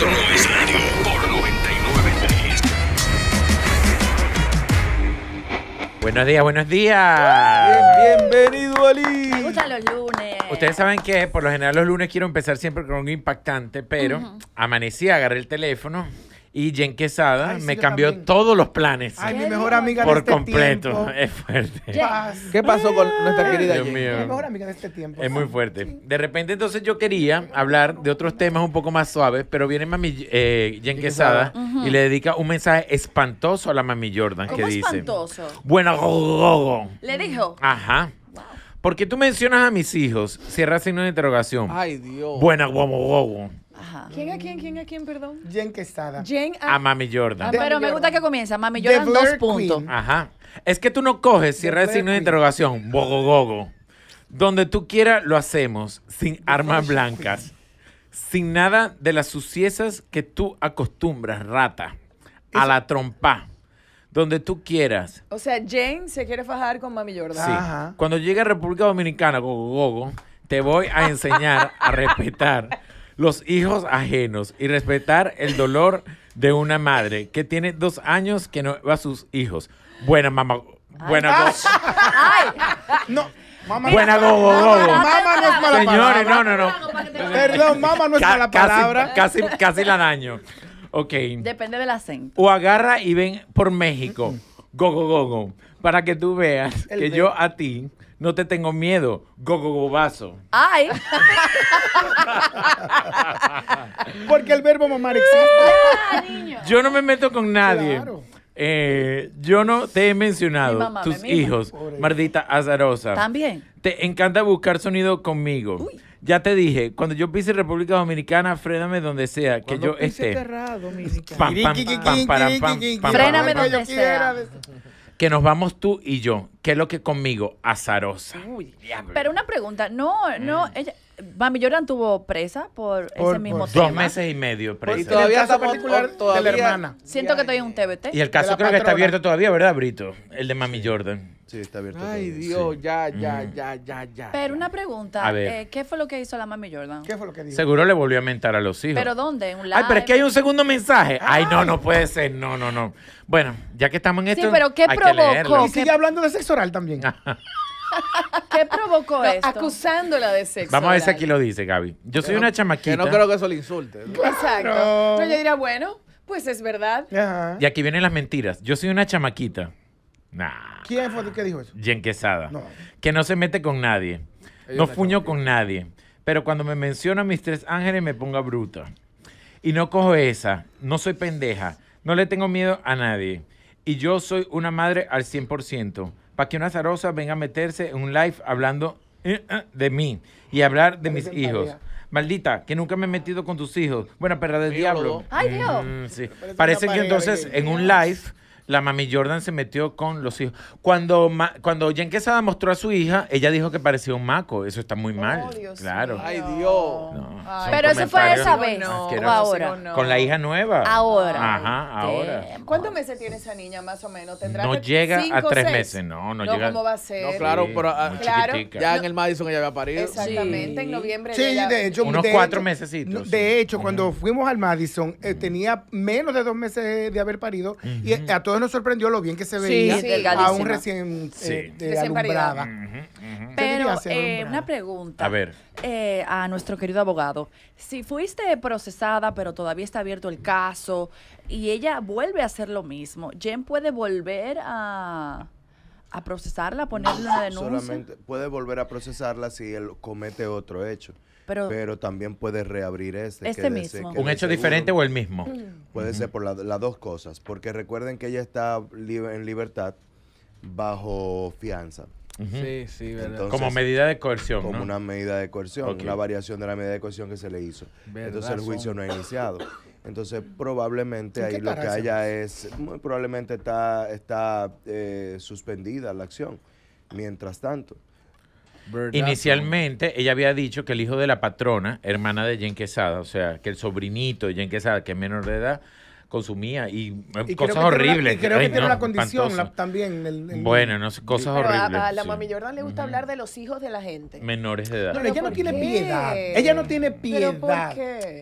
es por 993. Buenos días, buenos días. bienvenido, Ali. Me gustan los lunes. Ustedes saben que por lo general los lunes quiero empezar siempre con un impactante, pero amanecí, agarré el teléfono y Jen Quesada me cambió todos los planes. Ay, mi mejor amiga de Por este completo. Es fuerte. ¿Qué pasó con nuestra querida Mi mejor amiga de este tiempo. Es muy fuerte. De repente, entonces yo quería hablar de otros temas un poco más suaves, pero viene mami eh, Jen Quesada y le dedica un mensaje espantoso a la mami Jordan ¿Cómo que dice. Espantoso. Bueno, le dijo. Ajá. Porque tú mencionas a mis hijos, cierra signo de interrogación. Ay, Dios. Buena, Gogo ¿Quién a quién? ¿Quién a quién? Perdón. Jen Quesada. a, Mami Jordan. Ah, pero me gusta que comienza. Mami Jordan, dos puntos. Ajá. Es que tú no coges, cierra el signo de interrogación, bogogogo. Donde tú quieras lo hacemos, sin armas blancas, sin nada de las suciesas que tú acostumbras, rata, a la trompa, donde tú quieras. O sea, Jane se quiere fajar con Mami Jordan. Sí. Cuando llegue a República Dominicana, gogogogo, te voy a enseñar a respetar los hijos ajenos y respetar el dolor de una madre que tiene dos años que no va a sus hijos. Buena mamá. Buena voz. No. Buena gogo, gogo. Mamá no es mala Señores, no, no, no. Perdón, mamá no es para palabra. Casi, casi, la daño. Ok. Depende del acento. O agarra y ven por México. Mm. Gogo, gogo. Go, go. Para que tú veas que yo a ti no te tengo miedo, gogogobazo. ¡Ay! Porque el verbo mamar existe. Ah, yo no me meto con nadie. Eh, yo no te he mencionado tus hijos, Mardita Azarosa. También. Te encanta buscar sonido conmigo. Ya te dije, cuando yo pise República Dominicana, fréname donde sea que yo esté. donde sea. Que nos vamos tú y yo. ¿Qué es lo que conmigo? Azarosa. diablo. Pero una pregunta, no, no, mm. ella, Mami Jordan tuvo presa por, ese mismo tema. Dos meses y medio presa. Y todavía está particular todavía, de la hermana. Siento que estoy en un TBT. Y el caso creo que está abierto todavía, ¿verdad, Brito? El de Mami Jordan. Sí, está abierto. todavía Ay, Dios, ya, ya, mm. ya, ya, ya. Pero una pregunta, a ver. Eh, ¿qué fue lo que hizo la Mami Jordan? ¿Qué fue lo que dijo? Seguro le volvió a mentar a los hijos. ¿Pero dónde? un Ay, pero es que hay un segundo mensaje. Ah. Ay, no, no puede ser. No, no, no. Bueno, ya que estamos en esto. Sí, pero ¿qué provocó? y sigue hablando de sexo también. ¿Qué provocó esto? Acusándola de sexo. Vamos a ver si aquí lo dice, Gaby. Yo soy una chamaquita. Yo no creo que eso le insulte. Exacto. Pero yo diría, bueno, pues es verdad. Y aquí vienen las mentiras. Yo soy una chamaquita. Nah. ¿Quién fue el que dijo eso? Jen Que no se mete con nadie. no fuño con nadie. Pero cuando me menciona a mis tres ángeles me ponga bruta. Y no cojo esa. No soy pendeja. No le tengo miedo a nadie. Y yo soy una madre al 100% para que una zarosa venga a meterse en un live hablando eh, eh, de mí y hablar de mis hijos. Maldita, que nunca me he metido con tus hijos. Buena perra del diablo. Ay, Dios. Mm, parece que entonces en un live la mami Jordan se metió con los hijos. Cuando, ma, cuando Jen Quesada mostró a su hija, ella dijo que parecía un maco. Eso está muy mal. Oh, claro. Ay, Dios. Pero eso fue esa vez. No, no, ahora. Con la hija nueva. Ahora. Ajá, ahora. ¿Cuántos meses tiene esa niña más o menos? ¿Tendrá no llega a tres meses. No, no, llega. ¿Cómo va a ser? No, claro, pero ah, ya en el Madison ella había parido. Exactamente, en noviembre. Sí, de, hecho. Unos cuatro meses. De hecho, cuando fuimos al Madison, eh, tenía menos de dos meses de haber parido. Y a todos nos sorprendió lo bien que se veía sí, aún recién eh, Pero eh, una pregunta. A ver. Eh, a nuestro querido abogado. Si fuiste procesada, pero todavía está abierto el caso y ella vuelve a hacer lo mismo, ¿Jen puede volver a.? a procesarla, ponerle una denuncia. puede volver a procesarla si él comete otro hecho pero... también puede reabrir ese. Este mismo. un hecho diferente o el mismo. Mm. Puede ser por las dos cosas, porque recuerden que ella está en libertad bajo fianza. Sí, sí, verdad. como medida de coerción. Como una medida de coerción, una variación de la medida de coerción que se le hizo. Entonces el juicio no ha iniciado. Entonces mm. probablemente ahí lo que haya es, muy probablemente está, está eh, suspendida la acción. Mientras tanto. Inicialmente, ella había dicho que el hijo de la patrona, hermana de Jen Quesada, o sea, que el sobrinito de Jen Quesada, que es menor de edad, consumía y, eh, cosas horribles. creo que tiene la condición también. bueno, no cosas horribles. A, la mami Jordan le gusta hablar de los hijos de la gente. Menores de edad. No, ella no tiene piedad. Ella no tiene piedad.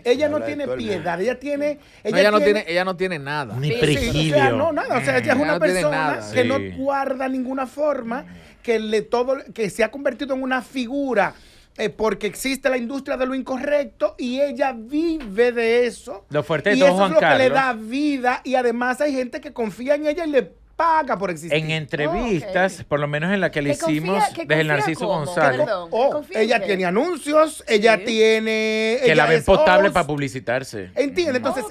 Ella no, tiene piedad. Ella tiene. Ella, no, tiene, no tiene, ella no tiene nada. Ni sí, no, nada. O sea, ella es una persona que no guarda ninguna forma que, le todo, que se ha convertido en una figura eh, porque existe la industria de lo incorrecto y ella vive de eso. Lo fuerte y eso es lo que le da vida y además hay gente que confía en ella y le paga por existir. En entrevistas, por lo menos en la que le hicimos desde el Narciso González. Oh, oh, ella tiene anuncios, ella tiene. Que la ven potable para publicitarse. Entiende, mm. entonces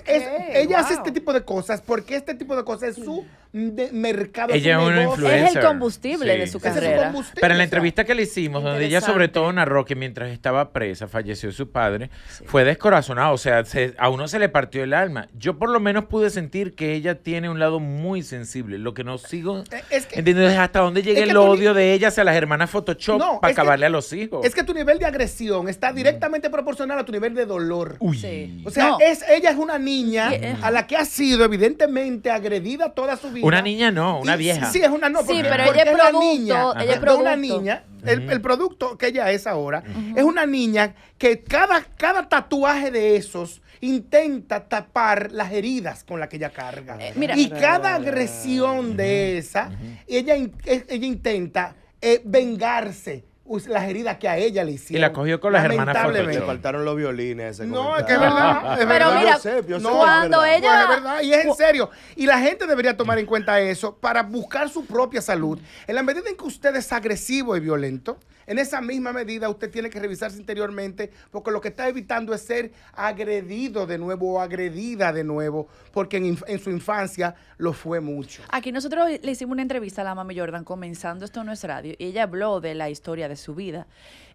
ella hace este tipo de cosas porque este tipo de cosas es su de mercado. Ella es una influencer. Es el combustible de su carrera. Pero en la entrevista que le hicimos, donde ella sobre todo narró que mientras estaba presa, falleció su padre, fue descorazonado. O sea, a uno se le partió el alma. Yo por lo menos pude sentir que ella tiene un lado muy sensible. Lo que no sigo. Eh, es ¿Entiendes? ¿Hasta dónde llega el odio de ella hacia las hermanas Photoshop no, para acabarle a los hijos? Es que tu nivel de agresión está mm. directamente proporcional a tu nivel de dolor. O sea, es, ella es una niña a la que ha sido evidentemente agredida toda su vida. Una niña no, una vieja. Sí, es una no. pero ella es producto, niña, ella es una niña. El, producto que ella es ahora es una niña que cada, cada tatuaje de esos intenta tapar las heridas con las que ella carga. Eh, y cada agresión de esa, ella, ella intenta eh, vengarse las heridas que a ella le hicieron. Y la cogió con las hermanas Lamentablemente. Le faltaron los violines. no, es que es verdad. Es verdad. no, cuando ella... es verdad, y es en serio. Y la gente debería tomar en cuenta eso para buscar su propia salud. En la medida en que usted es agresivo y violento, en esa misma medida usted tiene que revisarse interiormente porque lo que está evitando es ser agredido de nuevo o agredida de nuevo porque en, su infancia lo fue mucho. Aquí nosotros le hicimos una entrevista a la mami Jordan comenzando Esto en nuestra Radio y ella habló de la historia de su vida.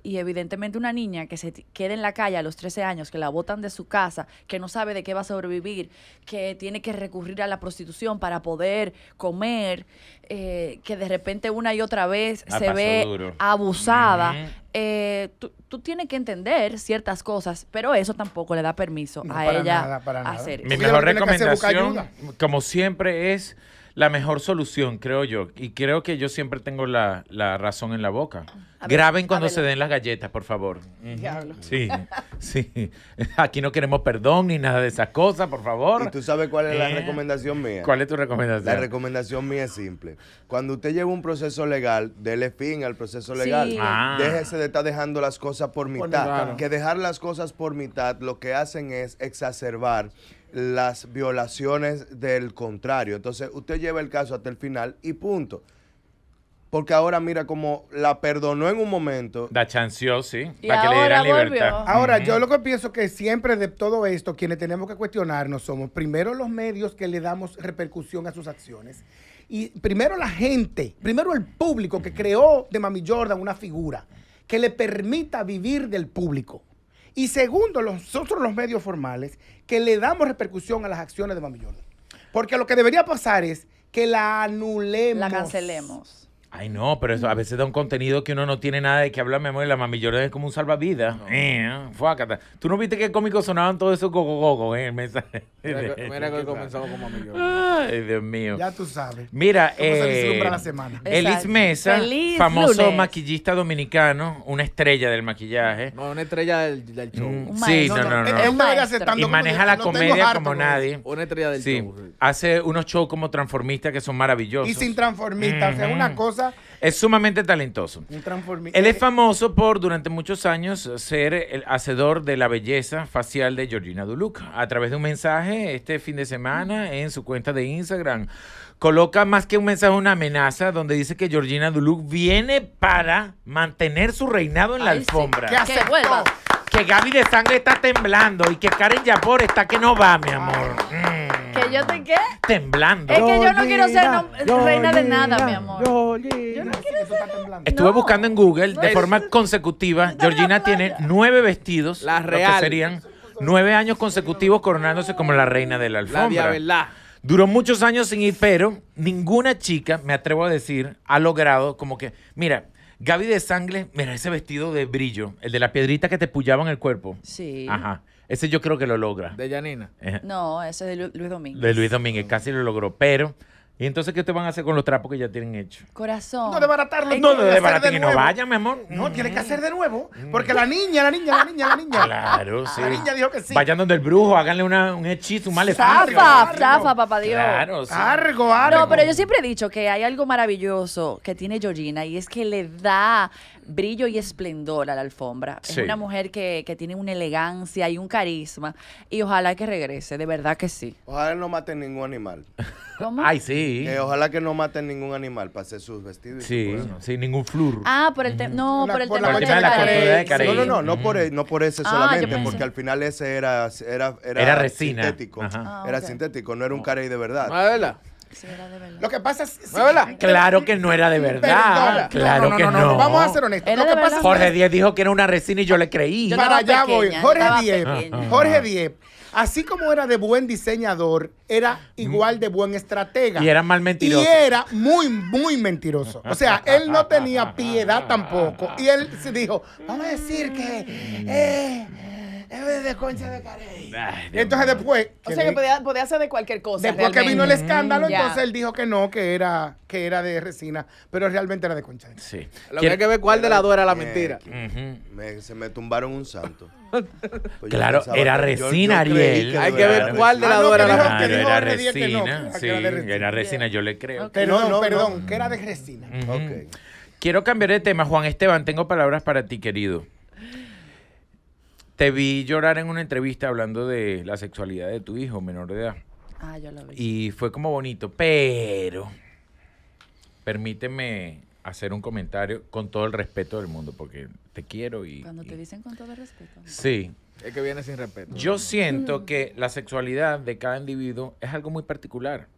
Y evidentemente una niña que se queda en la calle a los 13 años, que la botan de su casa, que no sabe de qué va a sobrevivir, que tiene que recurrir a la prostitución para poder comer, eh, que de repente una y otra vez ah, se ve abusada. Eh, tú, tienes que entender ciertas cosas, pero eso tampoco le da permiso a ella hacer Mi mejor recomendación, como siempre, es la mejor solución, creo yo. Y creo que yo siempre tengo la, razón en la boca. Graben cuando se den las galletas, por favor. Sí, sí. Aquí no queremos perdón ni nada de esas cosas, por favor. ¿Y tú sabes cuál es la eh, recomendación mía? ¿Cuál es tu recomendación? La recomendación mía es simple. Cuando usted lleva un proceso legal, dele fin al proceso legal. Ah. Déjese de estar dejando las cosas por mitad. Que dejar las cosas por mitad lo que hacen es exacerbar las violaciones del contrario. Entonces, usted lleva el caso hasta el final y punto. Porque ahora mira como la perdonó en un momento. La chanceó, sí. para que le dieran libertad. Ahora, yo lo que pienso que siempre de todo esto, quienes tenemos que cuestionarnos somos primero los medios que le damos repercusión a sus acciones. Y primero la gente, primero el público que creó de Mami Jordan una figura que le permita vivir del público. Y segundo, nosotros los medios formales, que le damos repercusión a las acciones de Mamillón. Porque lo que debería pasar es que la anulemos. La cancelemos. Ay, no, pero eso, a veces da un contenido que uno no tiene nada de que hablar, mi amor, y la mami es como un salvavidas. No. Eh, ¿Tú no viste que cómico sonaban todos esos go eh, en el mensaje? Mira, que comenzamos como mami Ay, Dios mío. Ya tú sabes. Mira, eh, Elis Mesa, famoso maquillista dominicano, una estrella del maquillaje. No, una estrella del, show. Mm, sí, no, no, no. Eh, y maneja la comedia como nadie. Una estrella del show. Hace unos shows como transformistas que son maravillosos. Y sin transformistas, es una mm. cosa es sumamente talentoso. Un Él es eh, famoso por durante muchos años ser el hacedor de la belleza facial de Georgina Duluc. A través de un mensaje este fin de semana en su cuenta de Instagram, coloca más que un mensaje, una amenaza donde dice que Georgina Duluc viene para mantener su reinado en la alfombra. Que, vuelva. que Gaby de Sangre está temblando y que Karen Yapor está que no va, mi amor. Mm. ¿Yo te qué? Temblando. Es que yo no quiero ser reina de nada, mi amor. Yo no quiero ser. Estuve buscando en Google de pues, forma consecutiva. Georgina tiene nueve vestidos. Las Que serían nueve años consecutivos coronándose como la reina de la alfombra. La Duró muchos años sin ir, pero ninguna chica, me atrevo a decir, ha logrado como que, mira, Gaby de Sangre, mira ese vestido de brillo, el de la piedrita que te pullaba en el cuerpo. Sí. Ajá. Ese yo creo que lo logra. ¿De Janina? No, ese es de Luis Domínguez. De Luis Domínguez, casi lo logró, pero... ¿Y entonces qué te van a hacer con los trapos que ya tienen hecho? Corazón. No desbaratarlos. No, no desbaraten de y no vayan, mi amor. No, tiene que mm. hacer de nuevo. Mm. Porque la niña, la niña, la niña, la niña. Claro, sí. La niña dijo que sí. Vayan donde el brujo, háganle un hechizo, un maleficio. Zafa, zafa, papá Dios. Claro, sí. Argo, argo. No, pero yo siempre he dicho que hay algo maravilloso que tiene Georgina y es que le da brillo y esplendor a la alfombra. Es una mujer que, que, tiene una elegancia y un carisma y ojalá que regrese, de verdad que sí. Ojalá no maten ningún animal. ¿Cómo? Ay, sí. ojalá que no maten ningún animal para hacer sus vestidos. Sí, sin ningún flur Ah, por el tema, no, por el tema de la No, no, no, no por, no por ese ah, solamente, porque al final ese era era era, era sintético, ah, era sintético, no era un carey de verdad. Lo que pasa es. claro que no era de verdad. Claro que no. Vamos a ser honestos. Jorge Diez dijo que era una resina y yo le creí. Para allá voy. Jorge Diez, Jorge Diez Así como era de buen diseñador, era mm. igual de buen estratega. Y era mal mentiroso. Y era muy, muy mentiroso. O sea, él no tenía piedad tampoco. Y él se dijo, vamos a decir que eh, es eh, de concha de Carey. entonces después... O sea que podía, podía, ser de cualquier cosa. Después que vino el escándalo, entonces él dijo que no, que era, que era de resina, pero realmente era de concha. De sí. Lo que hay que ver cuál de las dos era la mentira. se me tumbaron un santo. Pues claro, era resina, Ariel. Hay que ver cuál de las ah, dos era la mentira. Era resina, sí, era resina, yo le creo. no, perdón, que era de resina. Quiero cambiar de tema, Juan Esteban, tengo palabras para ti, querido. Te vi llorar en una entrevista hablando de la sexualidad de tu hijo menor de edad. Ah, yo lo vi. Y fue como bonito, pero permíteme hacer un comentario con todo el respeto del mundo, porque te quiero y... Cuando te dicen con todo el respeto. Sí. Es que viene sin respeto. Yo siento que la sexualidad de cada individuo es algo muy particular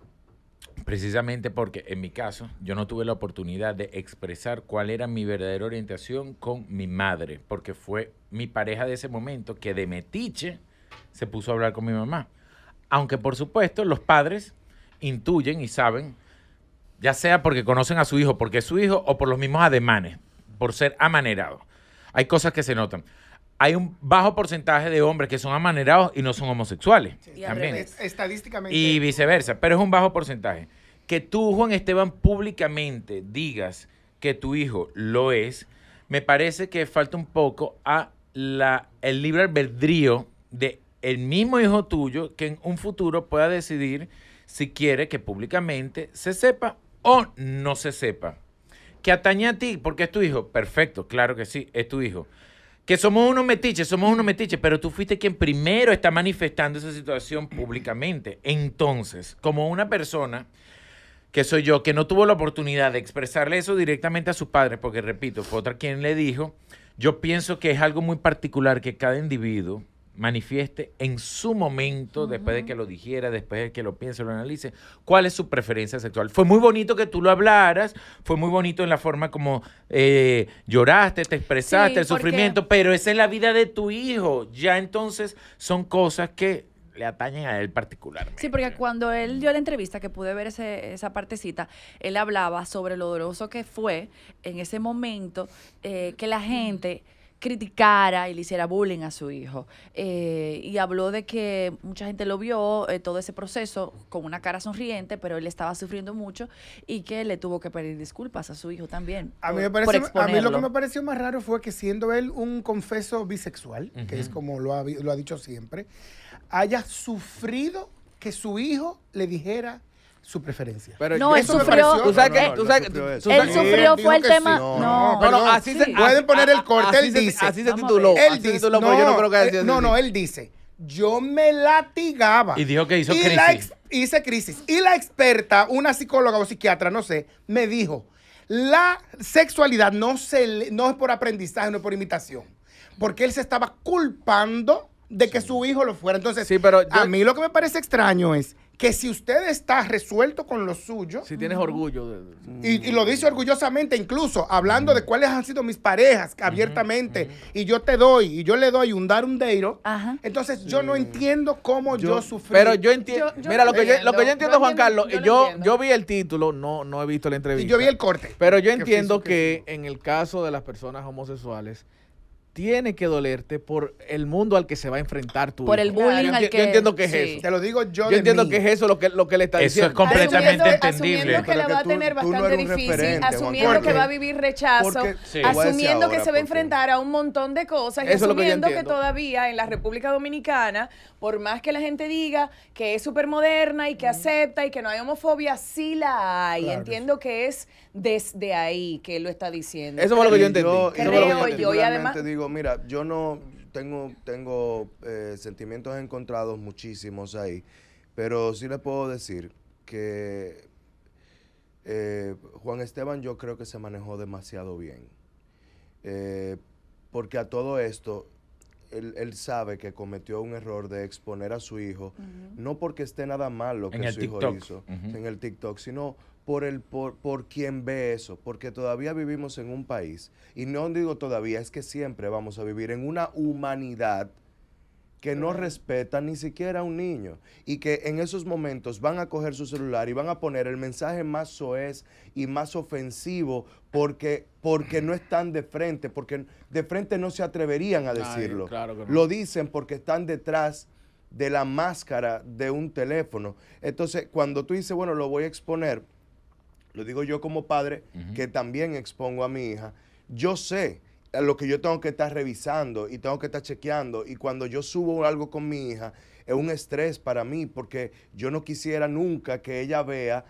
precisamente porque en mi caso yo no tuve la oportunidad de expresar cuál era mi verdadera orientación con mi madre, porque fue mi pareja de ese momento que de metiche se puso a hablar con mi mamá. Aunque por supuesto los padres intuyen y saben, ya sea porque conocen a su hijo, porque es su hijo, o por los mismos ademanes, por ser amanerado Hay cosas que se notan hay un bajo porcentaje de hombres que son amanerados y no son homosexuales. Y Estadísticamente. Y viceversa, pero es un bajo porcentaje. Que tú, Juan Esteban, públicamente digas que tu hijo lo es, me parece que falta un poco a la, el libre albedrío de el mismo hijo tuyo que en un futuro pueda decidir si quiere que públicamente se sepa o no se sepa. Que atañe a ti, porque es tu hijo. Perfecto, claro que sí, es tu hijo. Que somos unos metiches, somos unos metiches, pero tú fuiste quien primero está manifestando esa situación públicamente. Entonces, como una persona que soy yo, que no tuvo la oportunidad de expresarle eso directamente a sus padres, porque repito, fue otra quien le dijo, yo pienso que es algo muy particular que cada individuo manifieste en su momento, después de que lo dijera, después de que lo piense, lo analice, cuál es su preferencia sexual. Fue muy bonito que tú lo hablaras, fue muy bonito en la forma como eh, lloraste, te expresaste, el sufrimiento, pero esa es la vida de tu hijo. Ya entonces son cosas que le atañen a él particularmente. Sí, porque cuando él dio la entrevista, que pude ver ese, esa partecita, él hablaba sobre lo doloroso que fue en ese momento eh, que la gente criticara y le hiciera bullying a su hijo. Eh, y habló de que mucha gente lo vio, eh, todo ese proceso, con una cara sonriente, pero él estaba sufriendo mucho y que le tuvo que pedir disculpas a su hijo también. A mí, lo que me pareció más raro fue que siendo él un confeso bisexual, que es como lo ha, lo ha dicho siempre, haya sufrido que su hijo le dijera su preferencia. Pero no, él sufrió. Tú sabes que. él sufrió, fue el tema. No, pero así se. Pueden poner el ah, corte, él dice. Así se tituló. Él dice. No, no, eh, él dice. Yo me latigaba. Y dijo que hizo crisis. hice crisis. Y la experta, una psicóloga o psiquiatra, no sé, me dijo: la sexualidad no, se, no es por aprendizaje, no es por imitación. Porque él se estaba culpando de que su hijo lo fuera. Entonces, sí, pero a mí lo que me parece extraño es que si usted está resuelto con lo suyo. Si tienes orgullo. Y, lo dice orgullosamente, incluso hablando de cuáles han sido mis parejas abiertamente. Y yo te doy, y yo le doy un dar un deiro. Entonces yo no entiendo cómo yo, sufrí. Pero yo, entiendo. Mira, lo, que yo, entiendo, Juan Carlos, yo, yo, vi el título, no, no he visto la entrevista. Y yo vi el corte. Pero yo entiendo que en el caso de las personas homosexuales tiene que dolerte por el mundo al que se va a enfrentar tú. Por el bullying yo, al que... Yo entiendo que es eso. Te lo digo yo Yo entiendo que es eso lo que, lo que le está diciendo. Eso es completamente entendible. Asumiendo que la va a tener bastante difícil, asumiendo que va a vivir rechazo, asumiendo que se va a enfrentar a un montón de cosas y asumiendo que, todavía en la República Dominicana, por más que la gente diga que es súper moderna y que acepta y que no hay homofobia, sí la hay. Entiendo que es desde ahí que lo está diciendo. Eso es lo que yo entendí. Creo yo, y además mira, yo no tengo, tengo eh, sentimientos encontrados muchísimos ahí, pero sí le puedo decir que eh, Juan Esteban yo creo que se manejó demasiado bien. Eh, porque a todo esto, él, sabe que cometió un error de exponer a su hijo, no porque esté nada mal lo que su hijo hizo en el TikTok, sino por, el, por, quien ve eso, porque todavía vivimos en un país, y no digo todavía, es que siempre vamos a vivir en una humanidad que no respeta ni siquiera a un niño y que en esos momentos van a coger su celular y van a poner el mensaje más soez y más ofensivo porque, porque no están de frente, porque de frente no se atreverían a decirlo. Lo dicen porque están detrás de la máscara de un teléfono. Entonces, cuando tú dices, bueno, lo voy a exponer, lo digo yo como padre, que también expongo a mi hija, yo sé eh, lo que yo tengo que estar revisando y tengo que estar chequeando. Y cuando yo subo algo con mi hija, es un estrés para mí porque yo no quisiera nunca que ella vea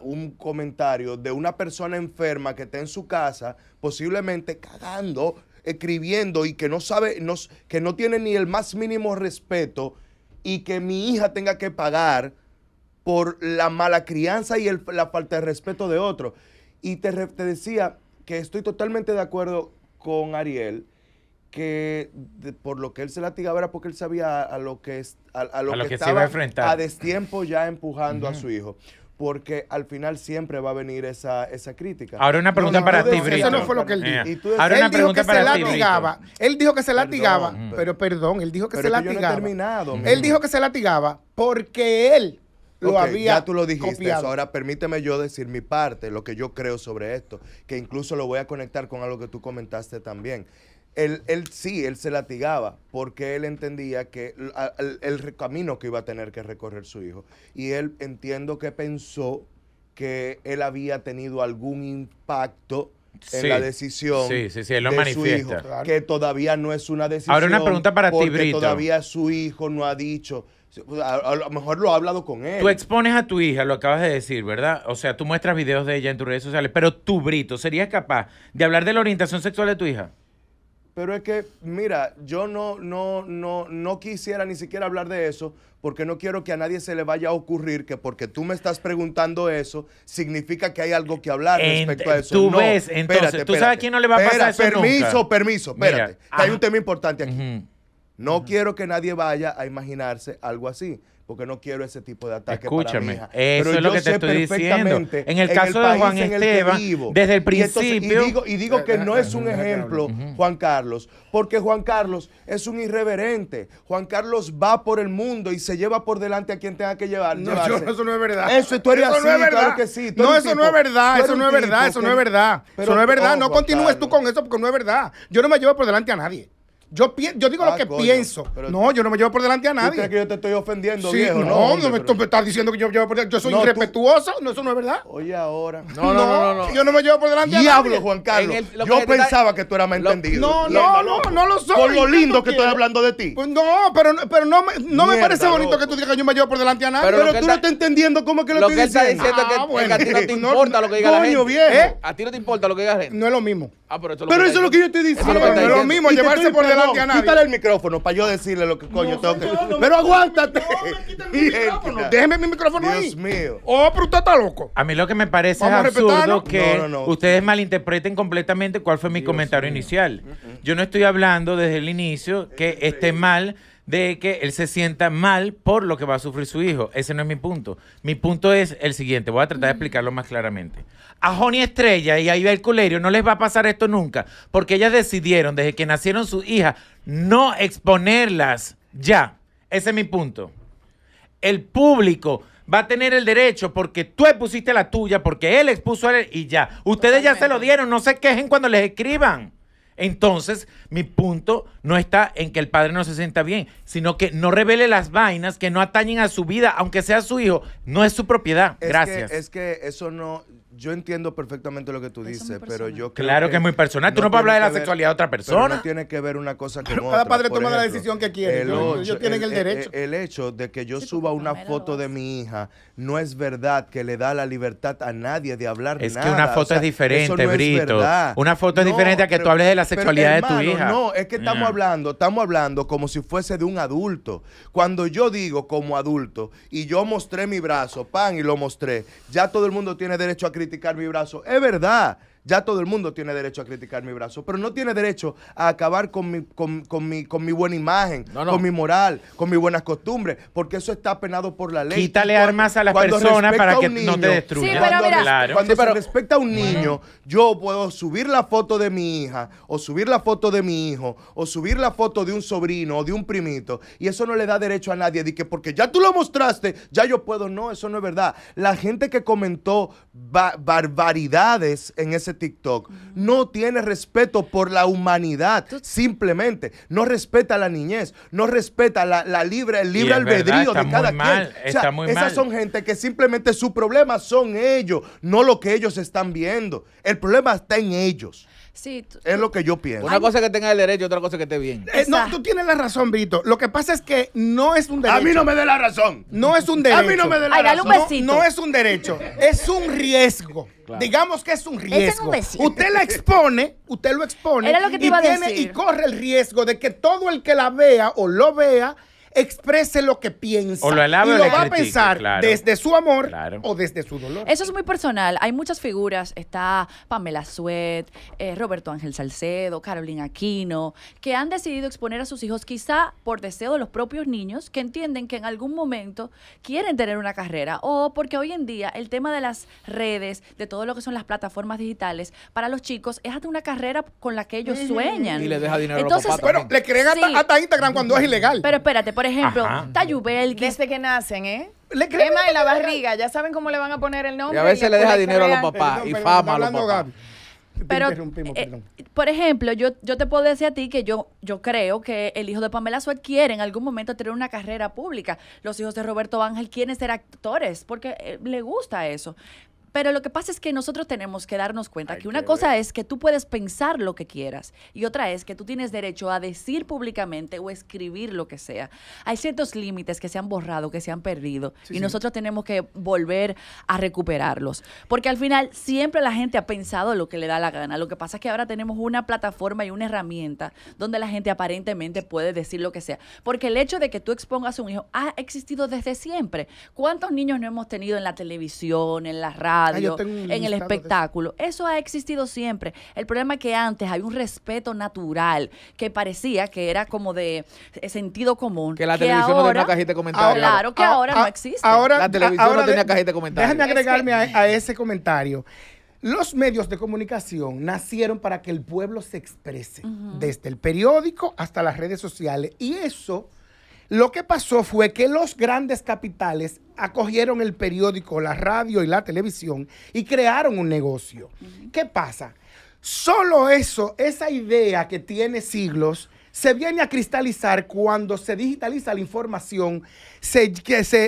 un comentario de una persona enferma que está en su casa, posiblemente cagando, escribiendo y que no sabe, que no tiene ni el más mínimo respeto y que mi hija tenga que pagar por la mala crianza y la falta de respeto de otro Y te, te decía que estoy totalmente de acuerdo con Ariel, que por lo que él se latigaba era porque él sabía a, lo que, que estaba se iba a, enfrentar. a destiempo ya empujando a su hijo porque al final siempre va a venir esa, esa crítica. Ahora una pregunta para ti, Brito. Eso no fue lo que él dijo. Y Tú Ahora él dijo que se latigaba. Él dijo que se latigaba, pero perdón, él dijo que se latigaba. no él dijo que se latigaba porque él ya tú lo dijiste. Ahora permíteme yo decir mi parte, lo que yo creo sobre esto, que incluso lo voy a conectar con algo que tú comentaste también. Él, sí, él se latigaba porque él entendía que el, camino que iba a tener que recorrer su hijo. Y él entiendo que pensó que él había tenido algún impacto en la decisión sí, de su hijo, que todavía no es una decisión. Ahora una pregunta para ti, Brito. todavía su hijo no ha dicho pues, a, lo mejor lo ha hablado con él. Tú expones a tu hija, lo acabas de decir, ¿verdad? O sea, tú muestras videos de ella en tus redes sociales, pero tú, Brito, ¿serías capaz de hablar de la orientación sexual de tu hija? Pero es que, mira, yo no, no, no, no quisiera ni siquiera hablar de eso, porque no quiero que a nadie se le vaya a ocurrir que porque tú me estás preguntando eso, significa que hay algo que hablar respecto a eso. Tú ves, entonces, tú sabes quién no le va a pasar eso Permiso, permiso, espérate. hay ah. un tema importante aquí. No quiero que nadie vaya a imaginarse algo así, porque no quiero ese tipo de ataque Escúchame, para mi hija. Eso Pero es lo que te estoy diciendo. En el caso en el de Juan Esteban, vivo, desde el principio. Y, digo, que no es un ejemplo, Juan Carlos, porque Juan Carlos es un irreverente. Juan Carlos va por el mundo y se lleva por delante a quien tenga que llevar. No, eso no es verdad. Eso tú eres así, eso no es verdad, eso no es verdad, eso no es verdad. Eso no es verdad, no continúes tú con eso porque no es verdad. Yo no me llevo por delante a nadie. Yo, yo digo lo ah, que pienso. No, yo no me llevo por delante a nadie. ¿Tú que yo te estoy ofendiendo, sí, viejo? No, no, me estoy estás diciendo que yo me llevo por delante. Yo soy irrespetuoso. No, eso no es verdad. Oye, ahora. No, no, no. Yo no me llevo por delante a nadie. Diablo, Juan Carlos. yo pensaba que tú eras más entendido. No, no, no, no lo soy. Por lo lindo que estoy hablando de ti. Pues no, pero, pero no, me, no me parece bonito que tú digas que yo me llevo por delante a nadie. Pero, tú no estás entendiendo cómo es que lo estoy diciendo. que está diciendo es que ah, no te importa lo que diga la gente. A ti no te importa lo que diga la gente. No es lo mismo. Ah, pero eso es lo que yo estoy diciendo. No es lo mismo, llevarse por delante. Quítale el micrófono para yo decirle lo que coño tengo que. Pero aguántate. Déjeme mi micrófono ahí. Dios mío. Oh, pero usted está loco. A mí lo que me parece es absurdo que ustedes malinterpreten completamente cuál fue mi comentario inicial. Mm, mm. Yo no estoy hablando desde el inicio que este, esté este. mal de que él se sienta mal por lo que va a sufrir su hijo. Ese no es mi punto. Mi punto es el siguiente, voy a tratar de explicarlo más claramente. A Joni Estrella y a Iván Culerio no les va a pasar esto nunca, porque ellas decidieron desde que nacieron sus hijas no exponerlas ya. Ese es mi punto. El público va a tener el derecho porque tú expusiste la tuya, porque él expuso a él y ya. Ustedes ya se lo dieron, no se quejen cuando les escriban. Entonces, mi punto no está en que el padre no se sienta bien, sino que no revele las vainas que no atañen a su vida, aunque sea su hijo, no es su propiedad. Gracias. es que eso no, yo entiendo perfectamente lo que tú dices, pero yo Claro que, es muy personal. Tú no, puedes hablar de la sexualidad de otra persona. no tiene que ver una cosa con otra. Cada padre toma la decisión que quiere. El tienen el, e, derecho. E, el, hecho de que yo suba una foto de mi hija no es verdad que le da la libertad a nadie de hablar es nada. Es que una foto es diferente, Brito. una foto es diferente a que tú hables de la sexualidad de tu hija. No, es que estamos hablando, estamos hablando como si fuese de un adulto. Cuando yo digo como adulto y yo mostré mi brazo, pan, y lo mostré, ya todo el mundo tiene derecho a criticar criticar mi brazo. Es verdad. Ya todo el mundo tiene derecho a criticar mi brazo, pero no tiene derecho a acabar con mi, con, mi, con mi buena imagen, con mi moral, con mis buenas costumbres, porque eso está penado por la ley. Quítale armas a las personas para que no te destruyan. cuando, cuando se respecta a un niño, yo puedo subir la foto de mi hija, o subir la foto de mi hijo, o subir la foto de un sobrino o de un primito, y eso no le da derecho a nadie de que porque ya tú lo mostraste, ya yo puedo. No, eso no es verdad. La gente que comentó barbaridades en ese TikTok no tiene respeto por la humanidad, simplemente. No respeta la niñez, no respeta la, libre, el libre albedrío de cada quien. esas son gente que simplemente su problema son ellos, no lo que ellos están viendo. El problema está en ellos. Es lo que yo pienso. Una cosa es que tenga el derecho, otra cosa es que esté bien. Eh, no, tú tienes la razón, Brito Lo que pasa es que no es un derecho. A mí no me dé la razón. No es un derecho. A mí no me dé la razón. No, es un derecho, es un riesgo. Digamos que es un riesgo. Es usted la expone, usted lo expone y corre el riesgo de que todo el que la vea o lo vea exprese lo que piensa. O lo y lo, va a pensar desde su amor o desde su dolor. Eso es muy personal. Hay muchas figuras. Está Pamela Suet, eh, Roberto Ángel Salcedo, Carolina Aquino, que han decidido exponer a sus hijos quizá por deseo de los propios niños que entienden que en algún momento quieren tener una carrera o porque hoy en día el tema de las redes, de todo lo que son las plataformas digitales, para los chicos es hasta una carrera con la que ellos sueñan. Y les deja dinero a los papás Bueno, le creen hasta, Instagram cuando es ilegal. Pero espérate, por por ejemplo, Desde que nacen, ¿eh? Le crema y la barriga, ya saben cómo le van a poner el nombre. Y a veces le, deja dinero a los papás y fama a los papás. Pero, eh, por ejemplo, yo, yo te puedo decir a ti que yo, yo creo que el hijo de Pamela Suárez quiere en algún momento tener una carrera pública. Los hijos de Roberto Ángel quieren ser actores porque eh, le gusta eso. Pero lo que pasa es que nosotros tenemos que darnos cuenta que una cosa es que tú puedes pensar lo que quieras y otra es que tú tienes derecho a decir públicamente o escribir lo que sea. Hay ciertos límites que se han borrado, que se han perdido y nosotros tenemos que volver a recuperarlos. Porque al final siempre la gente ha pensado lo que le da la gana. Lo que pasa es que ahora tenemos una plataforma y una herramienta donde la gente aparentemente puede decir lo que sea. Porque el hecho de que tú expongas a un hijo ha existido desde siempre. ¿Cuántos niños no hemos tenido en la televisión, en la radio? Ah, en el espectáculo. Eso ha existido siempre. El problema es que antes había un respeto natural que parecía que era como de eh, sentido común. Que la televisión no tenía una cajita de comentarios. Claro, que ah, ahora ah, no existe. Ahora, la televisión no tenía cajita de comentarios. Déjame agregarme a, ese comentario. Los medios de comunicación nacieron para que el pueblo se exprese, desde el periódico hasta las redes sociales. Y eso lo que pasó fue que los grandes capitales acogieron el periódico, la radio y la televisión y crearon un negocio. ¿Qué pasa? Solo eso, esa idea que tiene siglos, se viene a cristalizar cuando se digitaliza la información, se,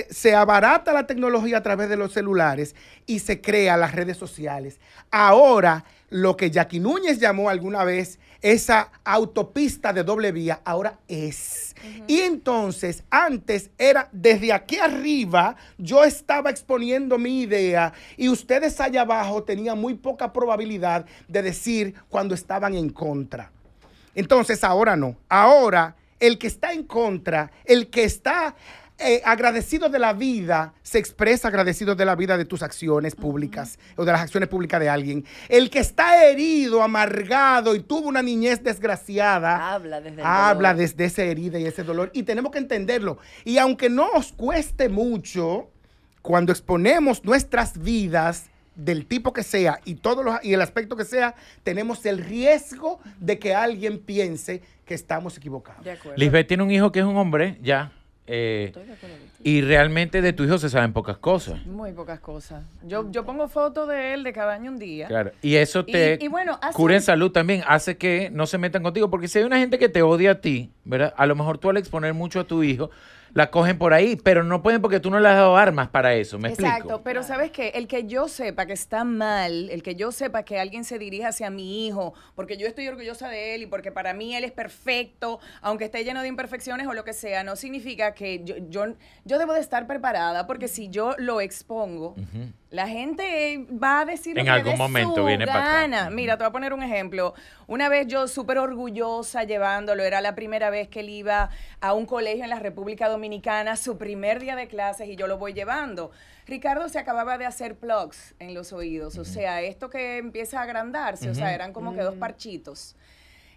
se, abarata la tecnología a través de los celulares y se crea las redes sociales. Ahora, lo que Jackie Núñez llamó alguna vez esa autopista de doble vía, ahora es. Y entonces, antes era desde aquí arriba, yo estaba exponiendo mi idea y ustedes allá abajo tenían muy poca probabilidad de decir cuando estaban en contra. Entonces, ahora no. Ahora, el que está en contra, el que está eh, agradecido de la vida se expresa agradecido de la vida de tus acciones públicas o de las acciones públicas de alguien. El que está herido, amargado y tuvo una niñez desgraciada, habla desde, habla desde esa herida y ese dolor. Y tenemos que entenderlo. Y aunque no os cueste mucho, cuando exponemos nuestras vidas, del tipo que sea y todos y el aspecto que sea, tenemos el riesgo de que alguien piense que estamos equivocados. Lisbeth tiene un hijo que es un hombre, ya. Eh, y realmente de tu hijo se saben pocas cosas. Muy pocas cosas. Yo, yo pongo fotos de él de cada año un día. Claro. Y eso te bueno, cura en salud también. Hace que no se metan contigo. Porque si hay una gente que te odia a ti, ¿verdad? A lo mejor tú al exponer mucho a tu hijo, la cogen por ahí, pero no pueden porque tú no le has dado armas para eso, ¿me Exacto, pero ¿sabes qué? El que yo sepa que está mal, el que yo sepa que alguien se dirija hacia mi hijo, porque yo estoy orgullosa de él y porque para mí él es perfecto, aunque esté lleno de imperfecciones o lo que sea, no significa que yo, yo, debo de estar preparada, porque si yo lo expongo... La gente va a decir en algún momento viene para Mira, te voy a poner un ejemplo. Una vez yo súper orgullosa llevándolo, era la primera vez que él iba a un colegio en la República Dominicana, su primer día de clases y yo lo voy llevando. Ricardo se acababa de hacer plugs en los oídos, o sea, esto que empieza a agrandarse, o sea, eran como que dos mm. parchitos.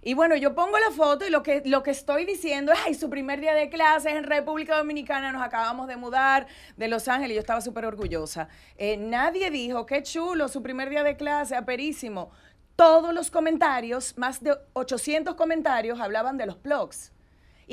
Y bueno, yo pongo la foto y lo que, lo que estoy diciendo es, ay, su primer día de clases en República Dominicana, nos acabamos de mudar de Los Ángeles, yo estaba súper orgullosa. Eh, nadie dijo, qué chulo, su primer día de clase, aperísimo. Todos los comentarios, más de 800 comentarios, hablaban de los blogs.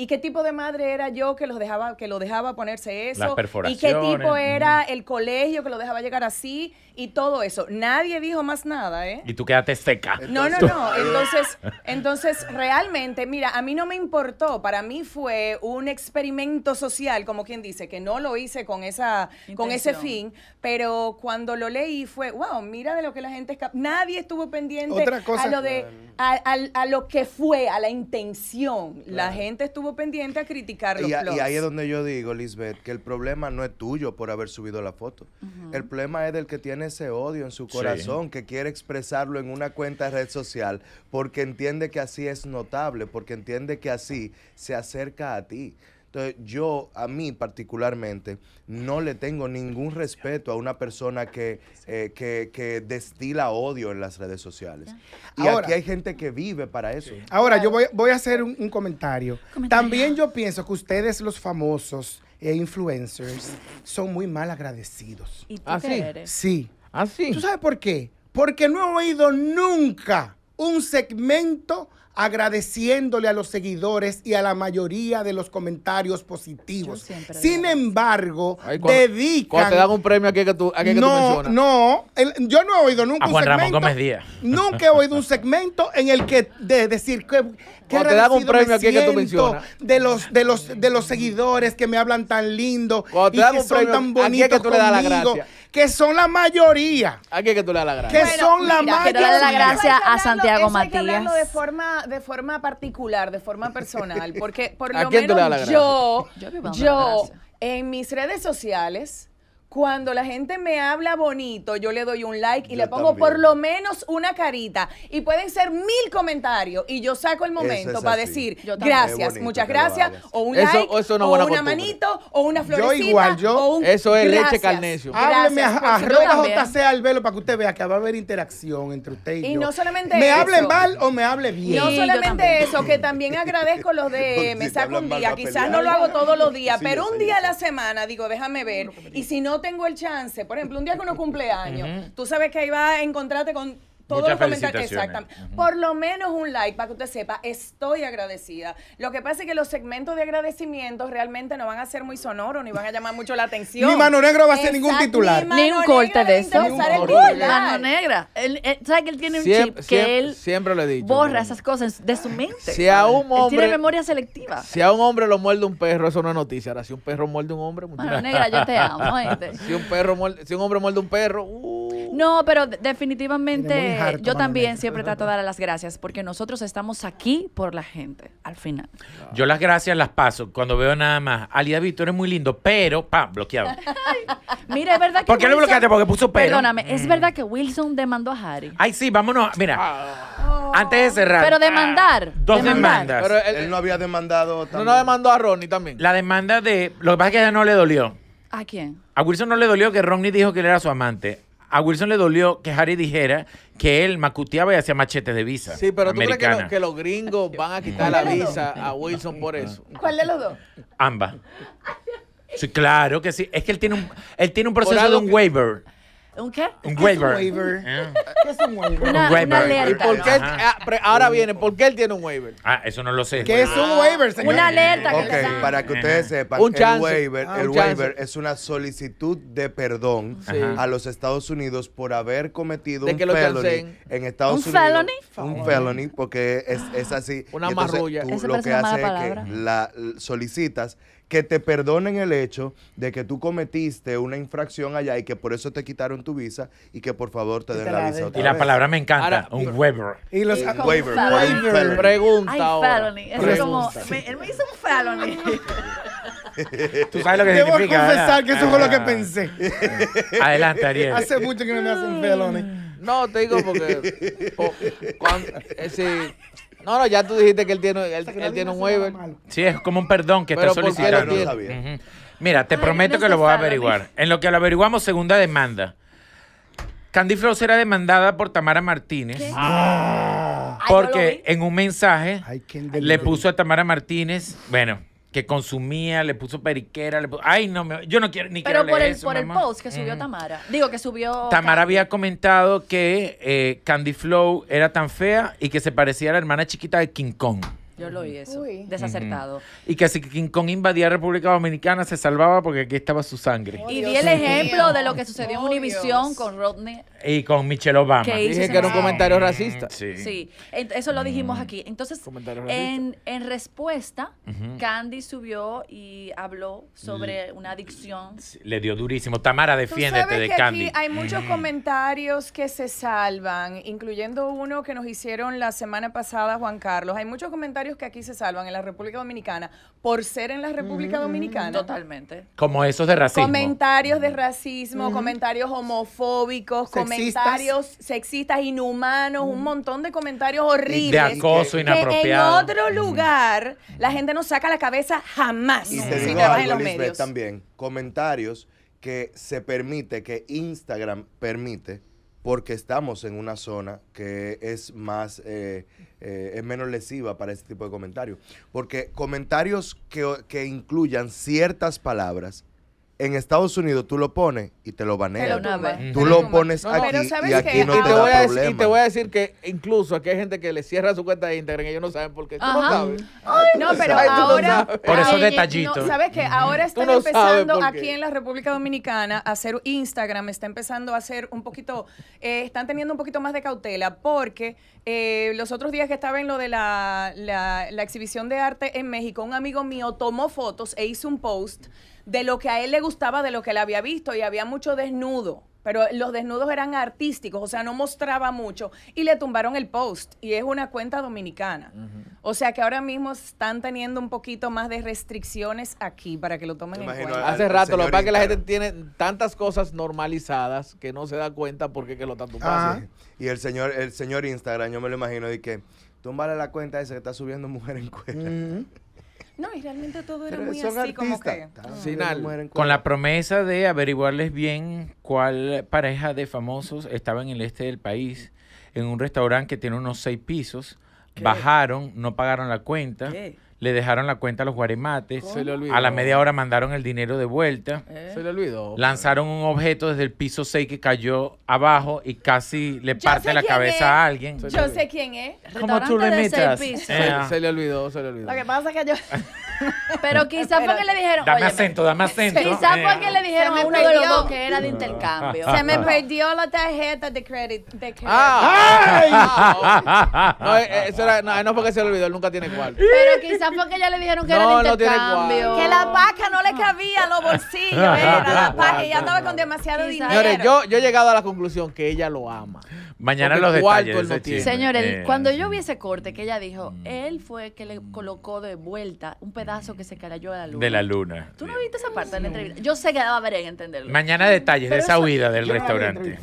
¿Y qué tipo de madre era yo que los dejaba, que lo dejaba ponerse eso? ¿Y qué tipo era el colegio que lo dejaba llegar así? Y todo eso. Nadie dijo más nada, ¿eh? Y tú quedaste seca. no, no, no. Entonces, entonces, realmente, mira, a mí no me importó. Para mí fue un experimento social, como quien dice, que no lo hice con esa, con ese fin. Pero cuando lo leí fue, wow, mira de lo que la gente Nadie estuvo pendiente a lo de, a, lo que fue, a la intención. La gente estuvo pendiente a criticar y, ahí es donde yo digo, Lisbeth, que el problema no es tuyo por haber subido la foto. El problema es del que tiene ese odio en su corazón, que quiere expresarlo en una cuenta de red social porque entiende que así es notable, porque entiende que así se acerca a ti. Entonces, yo, a mí particularmente, no le tengo ningún respeto a una persona que, eh, que, destila odio en las redes sociales. Y aquí hay gente que vive para eso. Ahora, yo voy, a hacer un, comentario. También yo pienso que ustedes, los famosos e influencers, son muy mal agradecidos. ¿Y tú ah, Eres? Ah, sí? ¿Tú sabes por qué? Porque no he oído nunca un segmento agradeciéndole a los seguidores y a la mayoría de los comentarios positivos. Sin embargo, dedican... Cuando te dan un premio, aquí que tú, a no, mencionas? No, yo no he oído nunca a Juan un segmento... Ramón Gómez Díaz. Nunca he oído un segmento en el que de decir que... que te dan un premio, aquí que tú mencionas? De los, de, los, de los seguidores que me hablan tan lindo y que son premio, tan bonitos conmigo que son la mayoría. ¿A que tú le das la gracia? Que son la mayoría. Que tú le das la gracia a Santiago Matías. de forma, de forma particular, de forma personal, porque por lo menos yo, yo en mis redes sociales cuando la gente me habla bonito, yo le doy un like y le pongo por lo menos una carita. Y pueden ser mil comentarios y yo saco el momento para decir gracias, muchas gracias, o un like, o una manito, o una florecita. igual, yo, o un, eso es leche carnesio. Hábleme a, JC velo para que usted vea que va a haber interacción entre usted y, yo. no solamente ¿Me hablen mal o me hable bien? No solamente eso, que también agradezco los de... me saco un día, quizás no lo hago todos los días, pero un día a la semana digo, déjame ver. Y si no tengo el chance, por ejemplo, un día que uno cumple años, tú sabes que ahí vas a encontrarte con todos los comentarios. Exactamente. Por lo menos un like para que usted sepa, estoy agradecida. Lo que pasa es que los segmentos de agradecimiento realmente no van a ser muy sonoros ni van a llamar mucho la atención. ni Mano Negro va a ser ningún titular. Ni, un corte de eso. Mano Negra. sabes que él tiene un chip que él borra esas cosas de su mente? Si a un hombre. tiene memoria selectiva. Si a un hombre lo muerde un perro, eso no es noticia. Ahora, si un perro muerde un hombre, Mano Negra, yo te amo. Si, un perro muerde, si un hombre muerde un perro, uh. No, pero definitivamente eh, yo también siempre trato de dar las gracias porque nosotros estamos aquí por la gente al final. Yo las gracias las paso cuando veo nada más. Alida Víctor es muy lindo, pero, pam, bloqueado. Mira, es verdad que. ¿Por qué lo bloqueaste? Porque puso pero. Perdóname, es mm. verdad que Wilson demandó a Harry. Ay, sí, vámonos. Mira. Oh. Antes de cerrar. Pero demandar. Ah, dos demandas. Pero él, no había demandado. No, demandó a Ronnie también. La demanda de. Lo que pasa es que ya no le dolió. ¿A quién? A Wilson no le dolió que Ronnie dijo que él era su amante a Wilson le dolió que Harry dijera que él macuteaba y hacía machetes de visa. Sí, pero ¿tú crees que, los gringos van a quitar la visa a Wilson por eso? ¿Cuál de los dos? Ambas. Sí, claro que sí. Es que él tiene un, él tiene un proceso de un waiver ¿Un qué? Un waiver. ¿Qué es un waiver? Ah. un waiver. ¿Y por qué, ah, ahora viene, ¿por qué él tiene un waiver? Ah, eso no lo sé. ¿Qué es un waiver, señor? Una alerta. Que para que ustedes sepan, el waiver, ah, el waiver es una solicitud de perdón a los Estados Unidos por haber cometido un felony en Estados ¿Un Felony? Un felony, porque es, es así. Una marrulla. Tú lo que hace es que la, solicitas que te perdonen el hecho de que tú cometiste una infracción allá y que por eso te quitaron tu visa y que por favor te den la, visa. y la palabra me encanta, un waiver. Y los waiver. waiver. Pregunta. Ay, Es Como, él me hizo un felony. Tú sabes lo que significa. Debo confesar que eso fue lo que ah. pensé. Adelante, Ariel. Hace mucho que no me hacen felony. No, te digo porque. Eh, si No, no, ya tú dijiste que él tiene, él, tiene un waiver. Sí, es como un perdón que Pero está solicitando. Mira, te prometo que lo voy a averiguar. En lo que lo averiguamos, segunda demanda. Candy Flow será demandada por Tamara Martínez. Ah. Porque en un mensaje le puso a Tamara Martínez, bueno, que consumía, le puso periquera, le puso, ay no, yo no quiero ni Pero por el, por el post que subió mm. Tamara, digo que subió. Tamara había comentado que eh, Candy Flow era tan fea y que se parecía a la hermana chiquita de King Kong. Yo lo oí eso. Desacertado. Y Y que con invadir invadía República Dominicana se salvaba porque aquí estaba su sangre. Oh, y di el ejemplo de lo que sucedió en oh, Univision con Rodney y con Michelle Obama. Dije que era un comentario racista. Sí. Eso lo dijimos mm. aquí. Entonces, en, respuesta, Candy subió y habló sobre una adicción. Le dio durísimo. Tamara, defiéndete de que Candy. hay muchos comentarios que se salvan, incluyendo uno que nos hicieron la semana pasada, Juan Carlos. Hay muchos comentarios que aquí se salvan en la República Dominicana por ser en la República mm, Dominicana. Totalmente. Como esos de racismo. Comentarios de racismo, comentarios homofóbicos, comentarios sexistas, inhumanos, un mm. montón de comentarios horribles. De acoso inapropiado. en otro mm. lugar, la gente no saca la cabeza jamás. Y te en los medios. también, comentarios que se permite, que Instagram permite, porque estamos en una zona que es más, eh, eh, menos lesiva para ese tipo de comentarios. Porque comentarios que, que incluyan ciertas palabras en Estados Unidos tú lo pones y te lo banean. Tú lo pones aquí y aquí te, voy a problema. Y te voy a decir que incluso aquí hay gente que le cierra su cuenta de Instagram y ellos no saben por qué. Tú no no, pero ahora... por esos detallitos. ¿Sabes que Ahora están empezando aquí en la República Dominicana a hacer Instagram, está empezando a hacer un poquito... Eh, están teniendo un poquito más de cautela porque eh, los otros días que estaba en lo de la exhibición de arte en México, un amigo mío tomó fotos e hizo un post de lo que a él le gustaba, de lo que él había visto y había mucho desnudo pero los desnudos eran artísticos, o sea, no mostraba mucho. Y le tumbaron el post, y es una cuenta dominicana. O sea que ahora mismo están teniendo un poquito más de restricciones aquí para que lo tomen en cuenta. Hace rato, lo que pasa es que la gente tiene tantas cosas normalizadas que no se da cuenta porque que lo están tumbando. Ah, y el señor, el señor Instagram, yo me lo imagino, de que tumbarle la cuenta ese que está subiendo mujer en cuenta. No, y realmente todo era muy así como que... con la promesa de averiguarles bien cuál pareja de famosos estaba en el este del país, en un restaurante que tiene unos seis pisos, bajaron, no pagaron la cuenta le dejaron la cuenta a los guaremates. Se le olvidó. A la media hora mandaron el dinero de vuelta. Eh. Se le olvidó. Lanzaron un objeto desde el piso 6 que cayó abajo y casi le parte la cabeza a alguien. Yo sé quién es. Como tú le Se, se le olvidó, se le olvidó. Lo que pasa es que yo... Pero quizás fue que le dijeron. Dame acento, dame acento. Quizás fue que le dijeron a uno de los que era de intercambio. Se me perdió la tarjeta de crédito. De crédito. Ah. Ah, no, eh, eso era, no, es porque se lo olvidó, él nunca tiene cuarto. Pero quizás fue que ya le dijeron que era de intercambio. que la vaca no le cabía los bolsillos, era la vaca ya andaba con demasiado dinero. Señores, yo, yo he llegado a la conclusión que ella lo ama. Mañana los detalles. Señores, eh, cuando yo vi ese corte que ella dijo, mm. él fue que le colocó de vuelta un pedazo que se cayó de la luna. De la luna. Tú no viste esa parte de la entrevista. Yo sé que daba ver en entenderlo. Mañana detalles de esa huida del restaurante.